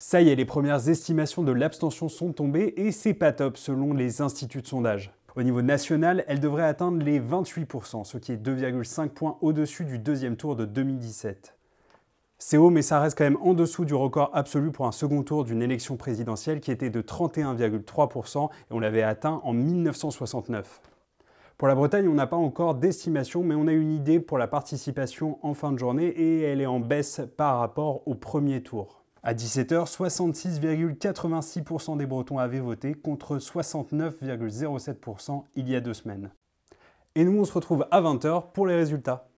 Ça y est, les premières estimations de l'abstention sont tombées et c'est pas top selon les instituts de sondage. Au niveau national, elle devrait atteindre les 28%, ce qui est 2,5 points au-dessus du deuxième tour de 2017. C'est haut, mais ça reste quand même en dessous du record absolu pour un second tour d'une élection présidentielle qui était de 31,3% et on l'avait atteint en 1969. Pour la Bretagne, on n'a pas encore d'estimation, mais on a une idée pour la participation en fin de journée et elle est en baisse par rapport au premier tour. À 17h, 66,86% des Bretons avaient voté contre 69,07% il y a deux semaines. Et nous, on se retrouve à 20h pour les résultats.